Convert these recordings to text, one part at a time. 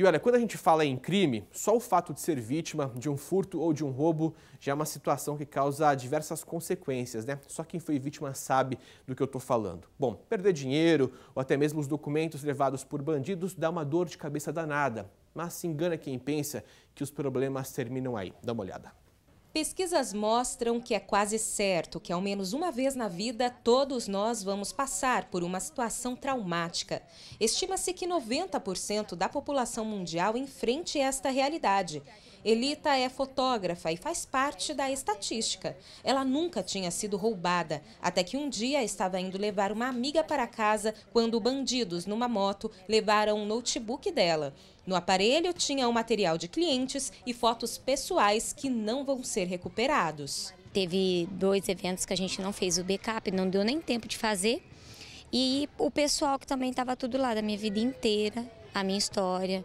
E olha, quando a gente fala em crime, só o fato de ser vítima de um furto ou de um roubo já é uma situação que causa diversas consequências, né? Só quem foi vítima sabe do que eu estou falando. Bom, perder dinheiro ou até mesmo os documentos levados por bandidos dá uma dor de cabeça danada, mas se engana quem pensa que os problemas terminam aí. Dá uma olhada. Pesquisas mostram que é quase certo que, ao menos uma vez na vida, todos nós vamos passar por uma situação traumática. Estima-se que 90% da população mundial enfrente esta realidade. Elita é fotógrafa e faz parte da estatística. Ela nunca tinha sido roubada, até que um dia estava indo levar uma amiga para casa quando bandidos numa moto levaram um notebook dela. No aparelho tinha o um material de clientes e fotos pessoais que não vão ser recuperados. Teve dois eventos que a gente não fez o backup, não deu nem tempo de fazer. E o pessoal que também estava tudo lá, da minha vida inteira, a minha história,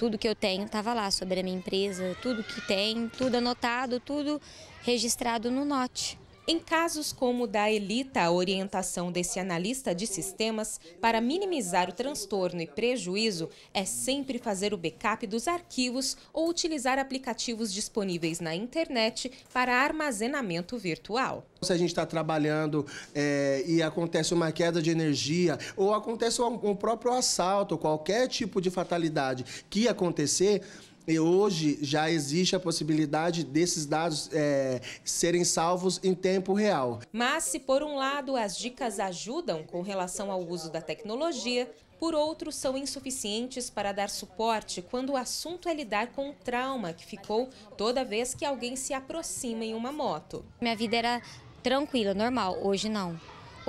tudo que eu tenho estava lá sobre a minha empresa, tudo que tem, tudo anotado, tudo registrado no Note. Em casos como o da Elita, a orientação desse analista de sistemas para minimizar o transtorno e prejuízo é sempre fazer o backup dos arquivos ou utilizar aplicativos disponíveis na internet para armazenamento virtual. Se a gente está trabalhando é, e acontece uma queda de energia ou acontece um, um próprio assalto, qualquer tipo de fatalidade que acontecer, e hoje já existe a possibilidade desses dados é, serem salvos em tempo real. Mas se por um lado as dicas ajudam com relação ao uso da tecnologia, por outro, são insuficientes para dar suporte quando o assunto é lidar com o trauma que ficou toda vez que alguém se aproxima em uma moto. Minha vida era tranquila, normal, hoje não.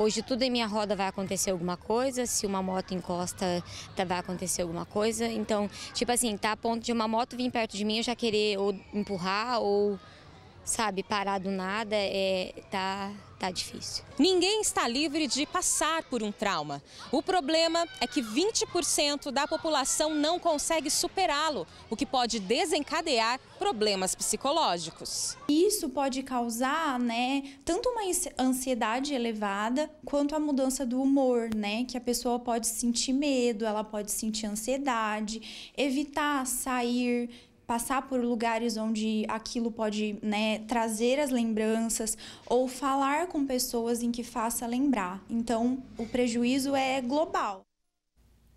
Hoje tudo em minha roda vai acontecer alguma coisa, se uma moto encosta, tá, vai acontecer alguma coisa. Então, tipo assim, tá a ponto de uma moto vir perto de mim, eu já querer ou empurrar ou sabe, parar do nada, é, tá, tá difícil. Ninguém está livre de passar por um trauma. O problema é que 20% da população não consegue superá-lo, o que pode desencadear problemas psicológicos. Isso pode causar, né, tanto uma ansiedade elevada quanto a mudança do humor, né, que a pessoa pode sentir medo, ela pode sentir ansiedade, evitar sair passar por lugares onde aquilo pode né, trazer as lembranças ou falar com pessoas em que faça lembrar. Então, o prejuízo é global.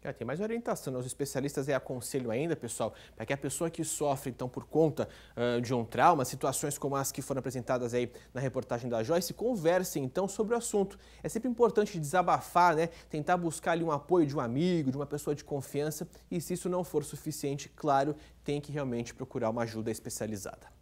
É, tem mais orientação. Né? Os especialistas é aconselho ainda, pessoal, para que a pessoa que sofre, então, por conta uh, de um trauma, situações como as que foram apresentadas aí na reportagem da Joyce, conversem, então, sobre o assunto. É sempre importante desabafar, né? Tentar buscar ali um apoio de um amigo, de uma pessoa de confiança. E se isso não for suficiente, claro, tem que realmente procurar uma ajuda especializada.